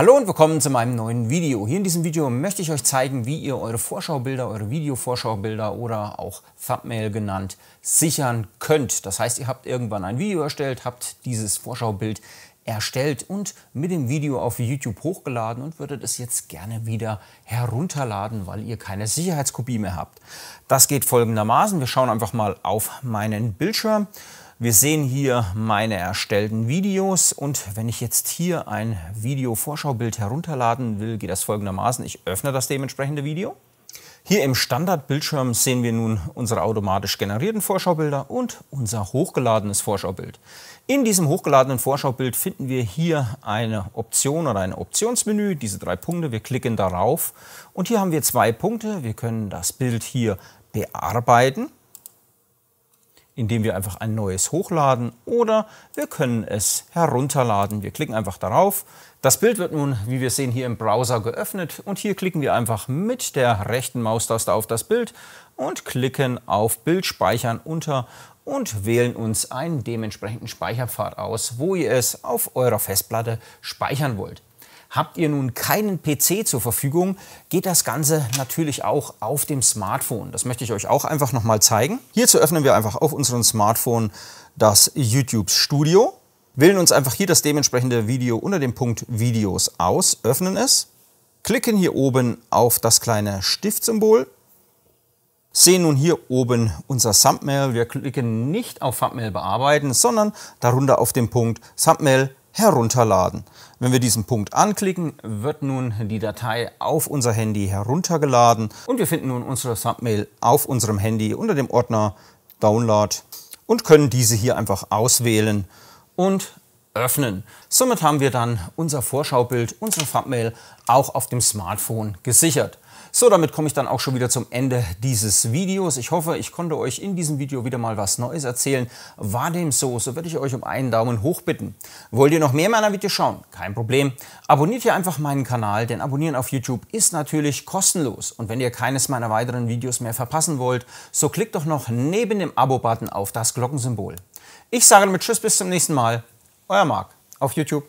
Hallo und willkommen zu meinem neuen Video. Hier in diesem Video möchte ich euch zeigen, wie ihr eure Vorschaubilder, eure Videovorschaubilder oder auch Thumbnail genannt sichern könnt. Das heißt, ihr habt irgendwann ein Video erstellt, habt dieses Vorschaubild erstellt und mit dem Video auf YouTube hochgeladen und würdet es jetzt gerne wieder herunterladen, weil ihr keine Sicherheitskopie mehr habt. Das geht folgendermaßen. Wir schauen einfach mal auf meinen Bildschirm wir sehen hier meine erstellten Videos und wenn ich jetzt hier ein Video-Vorschaubild herunterladen will, geht das folgendermaßen. Ich öffne das dementsprechende Video. Hier im Standardbildschirm sehen wir nun unsere automatisch generierten Vorschaubilder und unser hochgeladenes Vorschaubild. In diesem hochgeladenen Vorschaubild finden wir hier eine Option oder ein Optionsmenü, diese drei Punkte. Wir klicken darauf und hier haben wir zwei Punkte. Wir können das Bild hier bearbeiten indem wir einfach ein neues hochladen oder wir können es herunterladen. Wir klicken einfach darauf. Das Bild wird nun, wie wir sehen, hier im Browser geöffnet und hier klicken wir einfach mit der rechten Maustaste auf das Bild und klicken auf Bild speichern unter und wählen uns einen dementsprechenden Speicherpfad aus, wo ihr es auf eurer Festplatte speichern wollt. Habt ihr nun keinen PC zur Verfügung, geht das Ganze natürlich auch auf dem Smartphone. Das möchte ich euch auch einfach nochmal zeigen. Hierzu öffnen wir einfach auf unserem Smartphone das YouTube Studio, wählen uns einfach hier das dementsprechende Video unter dem Punkt Videos aus, öffnen es, klicken hier oben auf das kleine Stiftsymbol, sehen nun hier oben unser Thumbnail. Wir klicken nicht auf Thumbnail bearbeiten, sondern darunter auf den Punkt Thumbnail herunterladen. Wenn wir diesen Punkt anklicken, wird nun die Datei auf unser Handy heruntergeladen und wir finden nun unsere Thumbnail auf unserem Handy unter dem Ordner Download und können diese hier einfach auswählen und öffnen. Somit haben wir dann unser Vorschaubild, unsere Thumbnail auch auf dem Smartphone gesichert. So, damit komme ich dann auch schon wieder zum Ende dieses Videos. Ich hoffe, ich konnte euch in diesem Video wieder mal was Neues erzählen. War dem so, so würde ich euch um einen Daumen hoch bitten. Wollt ihr noch mehr meiner Videos schauen? Kein Problem. Abonniert hier einfach meinen Kanal, denn Abonnieren auf YouTube ist natürlich kostenlos. Und wenn ihr keines meiner weiteren Videos mehr verpassen wollt, so klickt doch noch neben dem Abo-Button auf das Glockensymbol. Ich sage damit Tschüss, bis zum nächsten Mal. Euer Marc auf YouTube.